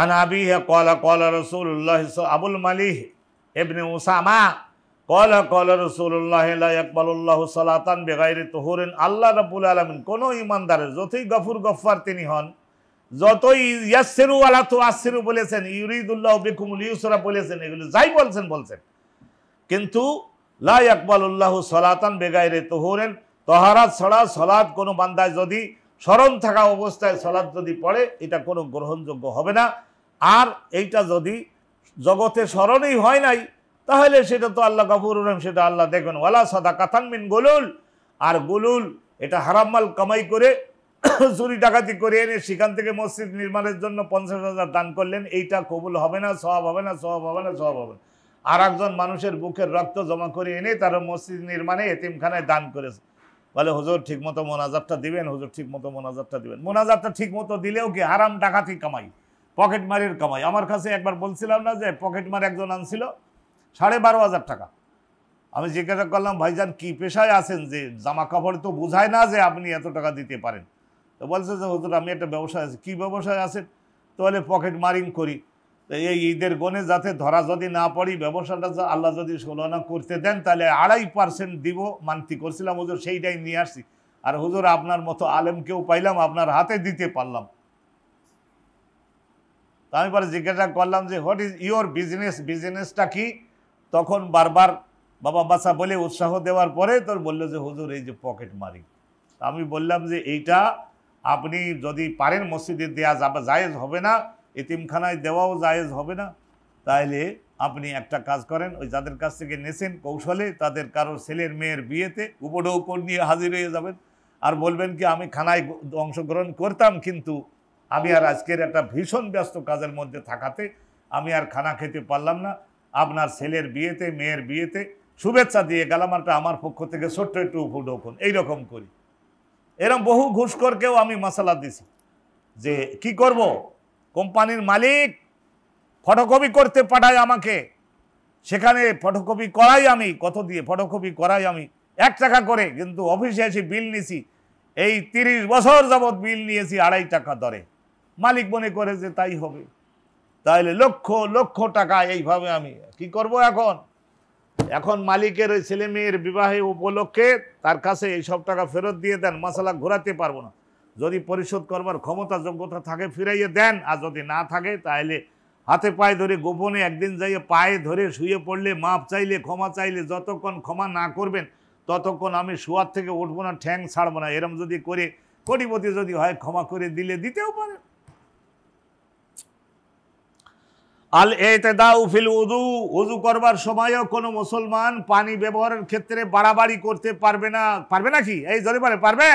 আন আবিহ কলা কলা রসুল্লাহ আবুল মালিহ এবনে ওসামা কলা কলা রসুল্লাহ ইকবাল্লাহ সালাতান বেগাইরে তহুরেন আল্লাহ রাবুল আলমিন কোনো ইমানদারের যতই গফুর গফার তিনি হন যতই ইয়াসেরু আলা তো আসেরু বলেছেন ইউরিদুল্লাহ বেকুমুল ইউসরা বলেছেন এগুলো যাই বলছেন বলছেন কিন্তু লা ইকবাল উল্লাহ সলাতান বেগাইরে তহুরেন তহারাত ছড়া সলাত কোনো বান্দায় যদি স্মরণ থাকা অবস্থায় সলাদ যদি পড়ে এটা কোনো গ্রহণযোগ্য হবে না আর এইটা যদি জগতে স্মরণই হয় নাই তাহলে সেটা তো আল্লাহ কাপুর রহিম সেটা আল্লাহ দেখবেন ওয়ালা সাদা কাথানমিন গুলুল আর গুলুল এটা হারাম্মাল কামাই করে চুরি ডাকাতি করে এনে সেখান থেকে মসজিদ নির্মাণের জন্য পঞ্চাশ হাজার দান করলেন এইটা কবুল হবে না সব হবে না সব হবে না সব হবে না আর একজন মানুষের বুকের রক্ত জমা করে এনে তারা মসজিদ নির্মাণে এতিমখানায় দান করেছে বলে হুজুর ঠিকমতো মোনাজাতটা দিবেন হুজুর ঠিকমতো মোনাজাতটা দিবেন মোনাজাতটা ঠিকমতো দিলেও কি হারাম ডাকাতি কামাই পকেট মারির কামাই আমার কাছে একবার বলছিলাম না যে পকেট মার একজন আনছিল সাড়ে বারো হাজার টাকা আমি জিজ্ঞাসা করলাম ভাইজান কি পেশায় আছেন যে জামা কাপড় তো বোঝায় না যে আপনি এত টাকা দিতে পারেন তো বলছে যে হুজুর আমি একটা ব্যবসায় আছি কী ব্যবসায় আছেন তো বলে পকেট মারিং করি এই ঈদের গনে যাতে ধরা যদি না পড়ি ব্যবসাটা আল্লাহ যদি সোলনা করতে দেন তাহলে আড়াই পার্সেন্ট দিব মানতি করছিলাম হুজুর সেইটাই নিয়ে আসছি আর হুজুর আপনার মতো আলেমকেও পাইলাম আপনার হাতে দিতে পারলাম আমি পরে জিজ্ঞাসা করলাম যে হোয়াট ইজ ইউর বিজনেস বিজনেসটা কি তখন বারবার বাবা বাসা বলে উৎসাহ দেওয়ার পরে তোর বললো যে হুজুর এই যে পকেট মারি আমি বললাম যে এইটা আপনি যদি পারেন মসজিদে দেয়া যাবে জায়েজ হবে না এতিমখানায় দেওয়াও জায়েজ হবে না তাহলে আপনি একটা কাজ করেন ওই যাদের কাছ থেকে নেছেন কৌশলে তাদের কারো ছেলের মেয়ের বিয়েতে উপডৌকর নিয়ে হাজির হয়ে যাবেন আর বলবেন কি আমি খানায় অংশগ্রহণ করতাম কিন্তু আমি আর আজকের একটা ভীষণ ব্যস্ত কাজের মধ্যে থাকাতে আমি আর খানা খেতে পারলাম না আপনার ছেলের বিয়েতে মেয়ের বিয়েতে শুভেচ্ছা দিয়ে গেলাম একটা আমার পক্ষ থেকে ছোট্ট একটু উপডৌকন এইরকম করি এরম বহু ঘুষখোরকেও আমি মশালা দিছি যে কি করব কোম্পানির মালিক ফটোকপি করতে পাঠায় আমাকে সেখানে ফটোকপি করাই আমি কত দিয়ে ফটোকপি করাই আমি এক টাকা করে কিন্তু অফিসে এসে বিল নিছি এই তিরিশ বছর যাবৎ বিল নিয়েছি আড়াই টাকা দরে মালিক মনে করে যে তাই হবে তাহলে লক্ষ লক্ষ টাকা এইভাবে আমি কি করব এখন এখন মালিকের ওই ছেলে মেয়ের বিবাহে উপলক্ষে তার কাছে এই সব টাকা ফেরত দিয়ে দেন মশলা ঘোরাতে পারবো না যদি পরিশোধ করবার ক্ষমতা যোগ্যতা থাকে ফিরাইয়ে দেন আর যদি না থাকে তাহলে হাতে পায়ে ধরে গোপনে একদিন যাইয়ে পায়ে ধরে শুয়ে পড়লে মাপ চাইলে ক্ষমা চাইলে যতক্ষণ ক্ষমা না করবেন ততক্ষণ আমি শোয়ার থেকে উঠবো না ঠ্যাং ছাড়বো না এরম যদি করে কোটিপতি যদি হয় ক্ষমা করে দিলে দিতেও পারে আল এতেদা উফিল উদু উজু করবার সময়ও কোনো মুসলমান পানি ব্যবহারের ক্ষেত্রে বাড়াবাড়ি করতে পারবে না পারবে নাকি এই জরিপারে পারবে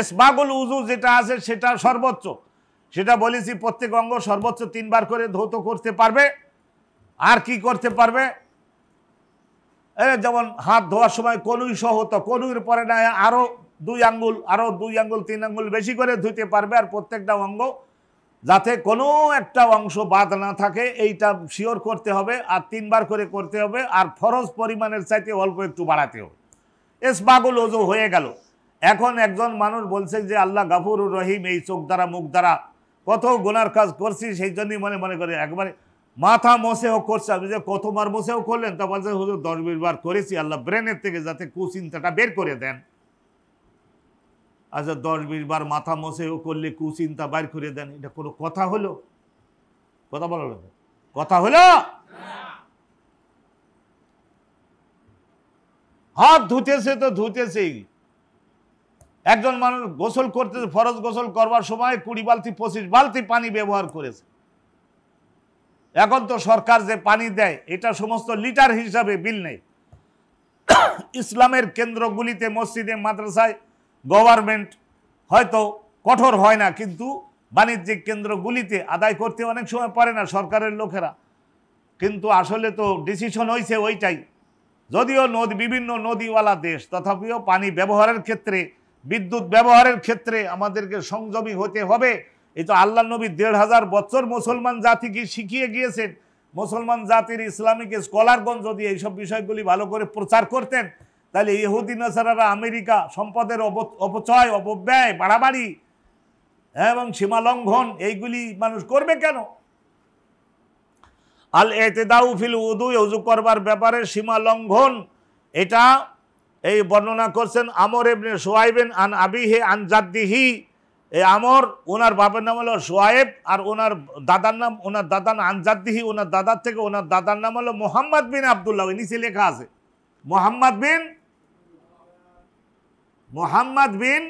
এসবাগুল উজু যেটা আছে সেটা সর্বোচ্চ সেটা বলেছি প্রত্যেক অঙ্গ সর্বোচ্চ তিনবার করে ধৌত করতে পারবে আর কি করতে পারবে যেমন হাত ধোয়ার সময় কনুই সহ তো কনুইর পরে না আরও দুই আঙ্গুল আরও দুই আঙ্গুল তিন আঙ্গুল বেশি করে ধুইতে পারবে আর প্রত্যেকটা অঙ্গ যাতে কোনো একটা অংশ বাদ না থাকে এইটা শিওর করতে হবে আর তিনবার করে করতে হবে আর ফরজ পরিমাণের চাইতে অল্প একটু বাড়াতে হবে এস বাগুল ওজো হয়ে গেল এখন একজন মানুষ বলছে যে আল্লাহ গাফুর রহিম এই চোখ দ্বারা মুখ দ্বারা কত গোনার কাজ করছি সেই জন্যই মনে মনে করে একবারে মাথা মশেও করছে আপনি যে কতবার মশেও করলেন তা বলছে হুজুর দশ বিশ বার করেছি আল্লাহ ব্রেনের থেকে যাতে কুচিন্তাটা বের করে দেন আচ্ছা দশ বিশ বার মাথা মশেও করলে কুচিন্তা বের করে দেন এটা কোনো কথা হলো কথা হলো কথা হলো হাত ধুতেছে তো ধুতেছেই একজন মানুষ গোসল করতে ফরজ গোসল করবার সময় কুড়ি বালতি পঁচিশ বালতি পানি ব্যবহার করেছে এখন তো সরকার যে পানি দেয় এটা সমস্ত লিটার হিসাবে বিল নেই ইসলামের কেন্দ্রগুলিতে মসজিদে মাদ্রাসায় গভর্নমেন্ট হয়তো কঠোর হয় না কিন্তু বাণিজ্যিক কেন্দ্রগুলিতে আদায় করতে অনেক সময় পারে না সরকারের লোকেরা কিন্তু আসলে তো ডিসিশন হয়েছে ওইটাই যদিও নদী বিভিন্ন নদীওয়ালা দেশ তথাপিও পানি ব্যবহারের ক্ষেত্রে বিদ্যুৎ ব্যবহারের ক্ষেত্রে আমাদেরকে সংযমী হতে হবে এই তো আল্লাহ নবী দেড় হাজার বছর মুসলমান জাতিকে শিখিয়ে গিয়েছেন মুসলমান জাতির ইসলামিক স্কলারগণ যদি এইসব বিষয়গুলি ভালো করে প্রচার করতেন তাহলে ইহুদি নাসারারা আমেরিকা সম্পদের অপচয় অপব্যয় বাড়াবাড়ি এবং সীমালঙ্ঘন এইগুলি মানুষ করবে কেন আল এতে দাউফিল উদু উজু করবার ব্যাপারে সীমালঙ্ঘন এটা এই বর্ণনা করছেন আমর এমনি সোয়াইবেন আন আবিহে আন জাদ্দিহি এই আমর ওনার বাবার নাম হলো সোয়াইব আর ওনার দাদার নাম ওনার দাদা আনজাদ্দিহি ওনার দাদার থেকে ওনার দাদার নাম হলো মোহাম্মদ বিন আবদুল্লাহ নিচে লেখা আছে মোহাম্মদ বিন মোহাম্মদ বিন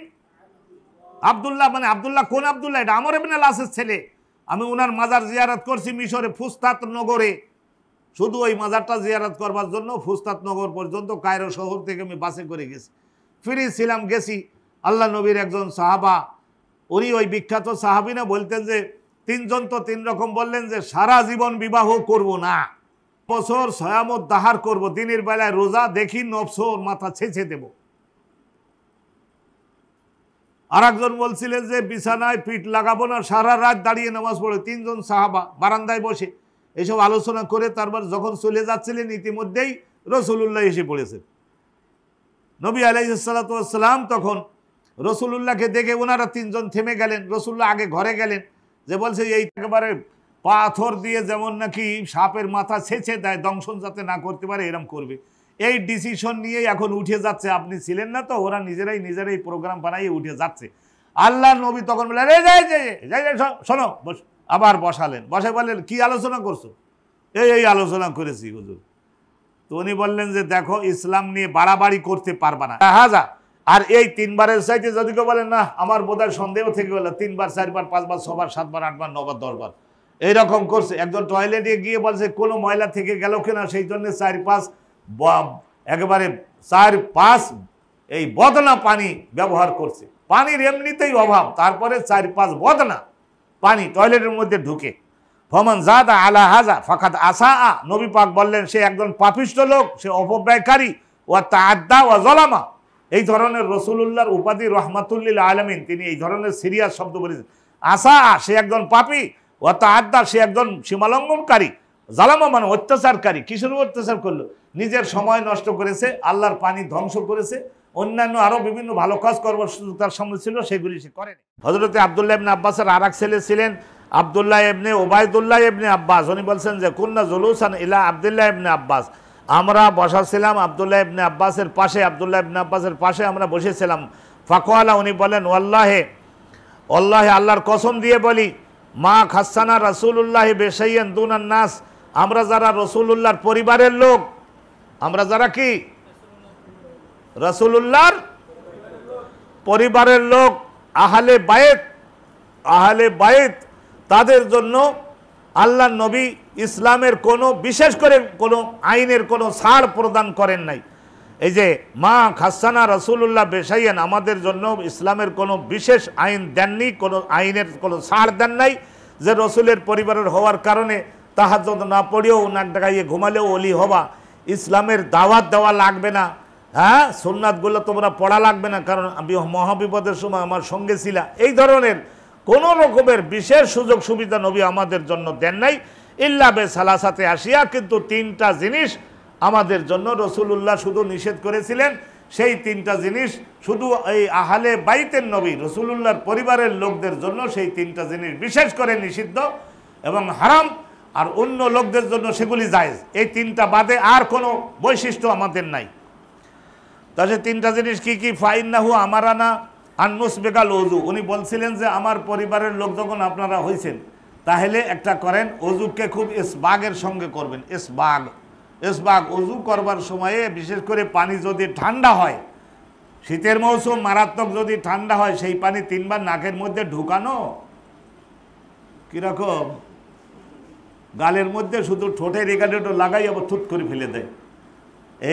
আবদুল্লাহ মানে আবদুল্লাহ কোন আবদুল্লাহ এটা আমর এমনি লাসের ছেলে আমি ওনার মাজার জিয়ারত করছি মিশরে ফুস্তাত নগরে শুধু ওই মাজারটা জিয়ারাত করবার জন্য ফুস্তাতনগর পর্যন্ত কায়রো শহর থেকে আমি বাসে করে গেছি ফিরি ছিলাম গেছি আল্লাহ নবীর একজন সাহাবা উনি ওই বিখ্যাত সাহাবিনা বলতেন যে তিনজন তো তিন রকম বললেন যে সারা জীবন বিবাহ করব না বছর সয়ামত দাহার করব দিনের বেলায় রোজা দেখি নবসর মাথা ছেঁচে দেব আর একজন বলছিলেন যে বিছানায় পিঠ লাগাবো না সারা রাত দাঁড়িয়ে নামাজ পড়ে তিনজন সাহাবা বারান্দায় বসে এইসব আলোচনা করে তারপর যখন চলে যাচ্ছিলেন ইতিমধ্যেই রসুলুল্লাহ এসে পড়েছে নবী আলাইসালাম তখন রসুলুল্লাহকে দেখে ওনারা তিনজন থেমে গেলেন রসুল্লাহ আগে ঘরে গেলেন যে বলছে এই একেবারে পাথর দিয়ে যেমন নাকি সাপের মাথা ছেঁচে দেয় দংশন যাতে না করতে পারে এরম করবে এই ডিসিশন নিয়েই এখন উঠে যাচ্ছে আপনি ছিলেন না তো ওরা নিজেরাই নিজেরাই প্রোগ্রাম বানাই উঠে যাচ্ছে আল্লাহ নবী তখন বলে রে যাই যাই যাই শোনো বস আবার বসালেন বসে বললেন কি আলোচনা করছো এই এই আলোচনা করেছি হুজুর তো উনি বললেন যে দেখো ইসলাম নিয়ে বাড়াবাড়ি করতে পারবা না হাজা হ্যাঁ, আর এই তিনবারের সাইতে যদি কেউ বলেন না আমার বোধহয় সন্দেহ থেকে গেল তিনবার চারবার পাঁচবার ছবার সাতবার আটবার নবার দশবার এইরকম করছে একজন টয়লেটে গিয়ে বলছে কোনো ময়লা থেকে গেল কিনা সেই জন্য চার পাঁচ একেবারে চার পাঁচ এই বদনা পানি ব্যবহার করছে পানির এমনিতেই অভাব তারপরে চার পাঁচ বদনা পানি টয়লেটের মধ্যে ঢুকে ফমান জাদা আলা হাজা ফাখাত আসা আ নবী পাক বললেন সে একজন পাপিষ্ট লোক সে অপব্যয়কারী তা আড্ডা ও জলামা এই ধরনের রসুলুল্লাহর উপাধি রহমাতুল্লিল আলমিন তিনি এই ধরনের সিরিয়াস শব্দ বলেছেন আসা আ সে একজন পাপি তা আড্ডা সে একজন সীমালঙ্ঘনকারী জালামা মানে অত্যাচারকারী কিশোর অত্যাচার করলো নিজের সময় নষ্ট করেছে আল্লাহর পানি ধ্বংস করেছে অন্যান্য আরও বিভিন্ন ভালো কাজ করবার সুযোগ তার সামনে ছিল সেগুলি সে করেনি হজরতে আবদুল্লাহ ইবনে আব্বাসের আর এক ছেলে ছিলেন আবদুল্লাহ ইবনে ওবায়দুল্লাহ ইবনে আব্বাস উনি বলছেন যে কুন্না জলুসান ইলা আবদুল্লাহ ইবনে আব্বাস আমরা বসাছিলাম আবদুল্লাহ ইবনে আব্বাসের পাশে আবদুল্লাহ ইবনে আব্বাসের পাশে আমরা বসেছিলাম ফাকোয়ালা উনি বলেন ওয়াল্লাহে আল্লাহে আল্লাহর কসম দিয়ে বলি মা খাসানা রসুল্লাহ বেসাইয়েন দুনান নাস আমরা যারা রসুল্লাহর পরিবারের লোক আমরা যারা কি রসুল্লাহর পরিবারের লোক আহালে বায়েত আহালে বায়েত তাদের জন্য আল্লাহ নবী ইসলামের কোনো বিশেষ করে কোনো আইনের কোনো ছাড় প্রদান করেন নাই এই যে মা খাসানা রসুল্লাহ বেসাইয়ান আমাদের জন্য ইসলামের কোনো বিশেষ আইন দেননি কোনো আইনের কোনো ছাড় দেন নাই যে রসুলের পরিবারের হওয়ার কারণে যত না পড়েও নাক ডাকাইয়ে ঘুমালেও অলি হবা ইসলামের দাওয়াত দেওয়া লাগবে না হ্যাঁ সোননাথগুলো তোমরা পড়া লাগবে না কারণ আমি মহাবিপদের সময় আমার সঙ্গে ছিলা এই ধরনের কোন রকমের বিশেষ সুযোগ সুবিধা নবী আমাদের জন্য দেন নাই ইল্লা বে সালাসাতে আসিয়া কিন্তু তিনটা জিনিস আমাদের জন্য রসুলুল্লাহ শুধু নিষেধ করেছিলেন সেই তিনটা জিনিস শুধু এই আহালে বাইতের নবী রসুলুল্লাহর পরিবারের লোকদের জন্য সেই তিনটা জিনিস বিশেষ করে নিষিদ্ধ এবং হারাম আর অন্য লোকদের জন্য সেগুলি জায়জ এই তিনটা বাদে আর কোনো বৈশিষ্ট্য আমাদের নাই তাহলে তিনটা জিনিস কি কি ফাইন না হু আমার আনা আন্নুস বেকাল অজু উনি বলছিলেন যে আমার পরিবারের লোক যখন আপনারা হয়েছেন তাহলে একটা করেন অজুকে খুব এসবাগের সঙ্গে করবেন এসবাগ এসবাগ অজু করবার সময়ে বিশেষ করে পানি যদি ঠান্ডা হয় শীতের মৌসুম মারাত্মক যদি ঠান্ডা হয় সেই পানি তিনবার নাকের মধ্যে ঢুকানো কীরকম গালের মধ্যে শুধু ঠোঁটের রেগাডেটো লাগাই আবার থুট করে ফেলে দেয়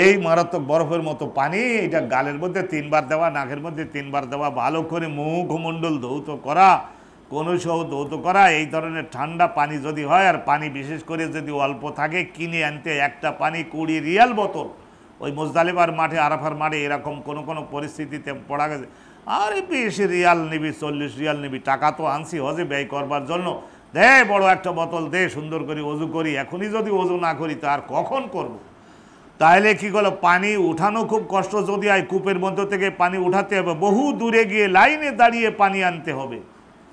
এই মারাত্মক বরফের মতো পানি এটা গালের মধ্যে তিনবার দেওয়া নাকের মধ্যে তিনবার দেওয়া ভালো করে মুখমণ্ডল ধৌত করা কোনো সহ ধৌত করা এই ধরনের ঠান্ডা পানি যদি হয় আর পানি বিশেষ করে যদি অল্প থাকে কিনে আনতে একটা পানি কুড়ি রিয়াল বোতল ওই মোজদালিবার মাঠে আরাফার মাঠে এরকম কোনো কোনো পরিস্থিতিতে পড়া গেছে আর বেশি রিয়াল নিবি চল্লিশ রিয়াল নিবি টাকা তো আনছি হজে ব্যয় করবার জন্য দে বড় একটা বোতল দে সুন্দর করে অজু করি এখনই যদি অজু না করি তো আর কখন করবো তাহলে কি করলো পানি উঠানো খুব কষ্ট যদি হয় কূপের মধ্য থেকে পানি উঠাতে হবে বহু দূরে গিয়ে লাইনে দাঁড়িয়ে পানি আনতে হবে